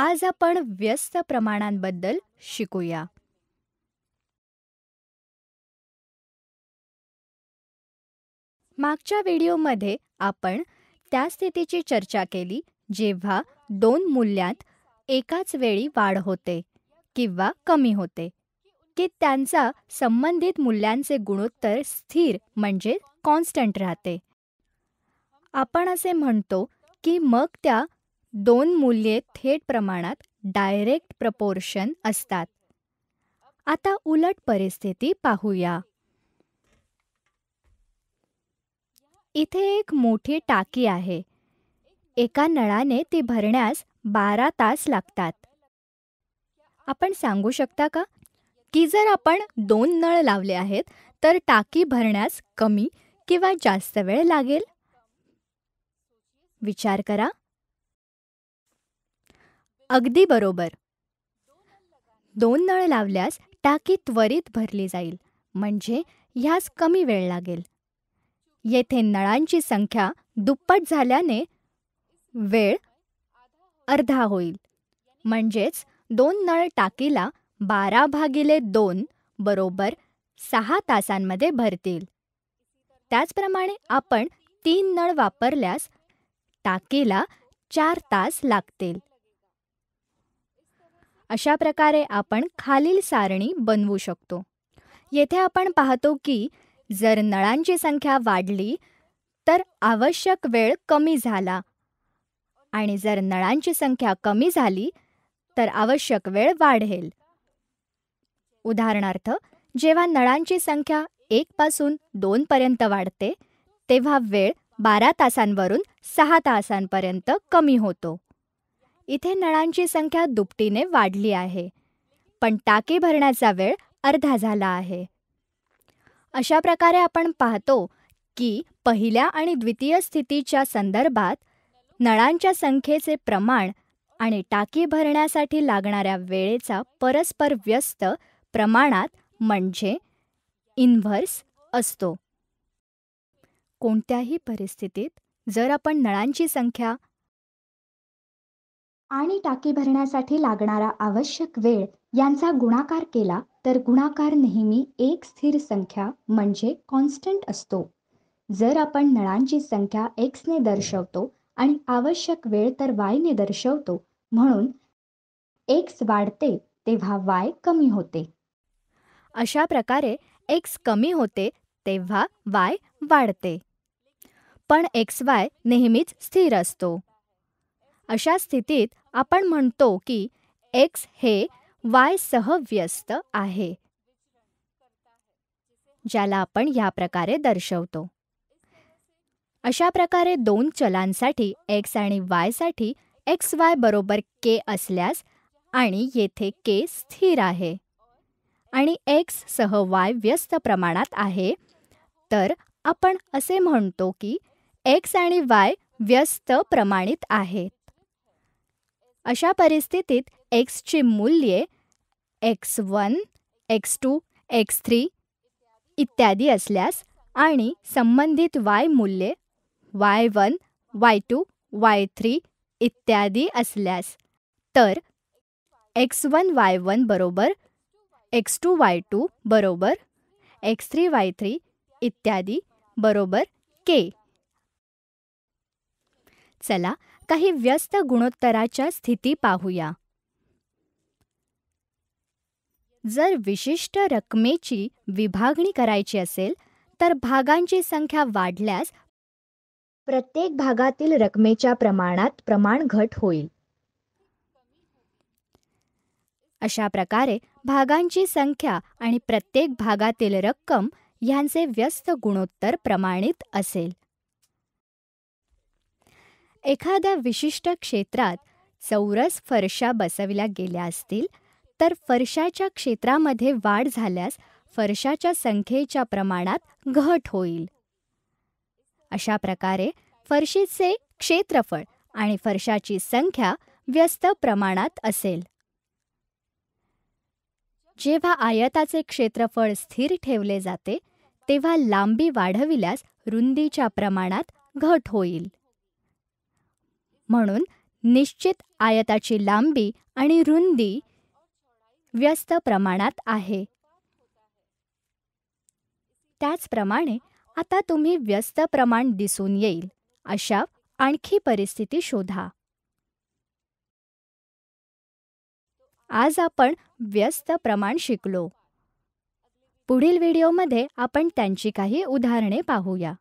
आज आपण व्यस्त प्रमाणांबद्दल शिकूया मागच्या व्हिडिओमध्ये आपण त्या स्थितीची चर्चा केली जेव्हा दोन मूल्यांत एकाच वेळी वाढ होते किंवा कमी होते की त्यांचा संबंधित मूल्यांचे गुणोत्तर स्थिर म्हणजे कॉन्स्टंट राहते आपण असे म्हणतो की मग त्या दोन मूल्ये थेट प्रमाणात डायरेक्ट प्रपोर्शन असतात आता उलट परिस्थिती पाहूया इथे एक मोठी टाकी आहे एका नळाने ती भरण्यास बारा तास लागतात आपण सांगू शकता का की जर आपण दोन नळ लावले आहेत तर टाकी भरण्यास कमी किंवा जास्त वेळ लागेल विचार करा अगदी बरोबर दोन नळ लावल्यास टाकी त्वरित भरली जाईल म्हणजे ह्यास कमी वेळ लागेल येथे नळांची संख्या दुप्पट झाल्याने वेळ अर्धा होईल म्हणजेच दोन नळ टाकीला बारा भागिले दोन बरोबर सहा तासांमध्ये भरतील त्याचप्रमाणे आपण तीन नळ वापरल्यास टाकीला चार तास लागतील अशा प्रकारे आपण खालील सारणी बनवू शकतो येथे आपण पाहतो की जर नळांची संख्या वाढली तर आवश्यक वेळ कमी झाला आणि जर नळांची संख्या कमी झाली तर आवश्यक वेळ वाढेल उदाहरणार्थ जेव्हा नळांची संख्या एक पासून दोन पर्यंत वाढते तेव्हा वेळ बारा तासांवरून सहा तासांपर्यंत कमी होतो इथे नळांची संख्या दुपटीने वाढली आहे पण टाकी भरण्याचा वेळ अर्धा झाला आहे अशा प्रकारे आपण पाहतो की पहिल्या आणि द्वितीय स्थितीच्या संदर्भात नळांच्या संख्येचे प्रमाण आणि टाकी भरण्यासाठी लागणाऱ्या वेळेचा परस्पर व्यस्त प्रमाणात म्हणजे इन्व्हर्स असतो कोणत्याही परिस्थितीत जर आपण नळांची संख्या आणि टाकी भरण्यासाठी लागणारा आवश्यक वेळ यांचा गुणाकार केला तर गुणाकार नेहमी एक स्थिर संख्या म्हणजे कॉन्स्टंट असतो जर आपण नळांची संख्या एक्सने दर्शवतो आणि आवश्यक वेळ तर वायने दर्शवतो म्हणून एक्स वाढते तेव्हा वाय कमी होते अशा प्रकारे एक्स कमी होते तेव्हा वाय वाढते पण एक्स वाय नेहमीच स्थिर असतो अशा स्थितीत आपण म्हणतो की एक्स हे वाय सह व्यस्त आहे ज्याला आपण या प्रकारे दर्शवतो अशा प्रकारे दोन चलांसाठी एक्स आणि वायसाठी एक्स वाय बरोबर के असल्यास आणि येथे के स्थिर आहे आणि एक्स सह वाय व्यस्त प्रमाणात आहे तर आपण असे म्हणतो की एक्स आणि वाय व्यस्त प्रमाणित आहेत अशा परिस्थितीत एक्सची मूल्ये X one X two X three इत्यादी असल्यास आणि संबंधित वाय मूल्ये Y one Y two Y three इत्यादी असल्यास तर एक्स वन वाय वन बरोबर एक्स टू वाय टू बरोबर एक्स थ्री वाय थ्री इत्यादी बरोबर के चला काही व्यस्त गुणोत्तराच्या स्थिती पाहूया जर विशिष्ट रकमेची विभागणी करायची असेल तर भागांची संख्या वाढल्यास प्रत्येक भागातील रकमेच्या प्रमाणात प्रमाण घट होईल अशा प्रकारे भागांची संख्या आणि प्रत्येक भागातील रक्कम यांचे व्यस्त गुणोत्तर प्रमाणित असेल एखाद्या विशिष्ट क्षेत्रात चौरस फरशा बसविल्या गेल्या असतील तर फरशाच्या क्षेत्रामध्ये वाढ झाल्यास फरशाच्या संख्येच्या प्रमाणात घट होईल अशा प्रकारे फरशीचे क्षेत्रफळ आणि फरशाची संख्या व्यस्त प्रमाणात असेल जेव्हा आयताचे क्षेत्रफळ स्थिर ठेवले जाते तेव्हा लांबी वाढविल्यास रुंदीच्या प्रमाणात घट होईल म्हणून निश्चित आयताची लांबी आणि रुंदी व्यस्त प्रमाणात आहे त्याचप्रमाणे आता तुम्ही व्यस्त प्रमाण दिसून येईल अशा आणखी परिस्थिती शोधा आज आपण व्यस्त प्रमाण शिकलो पुढील व्हिडिओमध्ये आपण त्यांची काही उदाहरणे पाहूया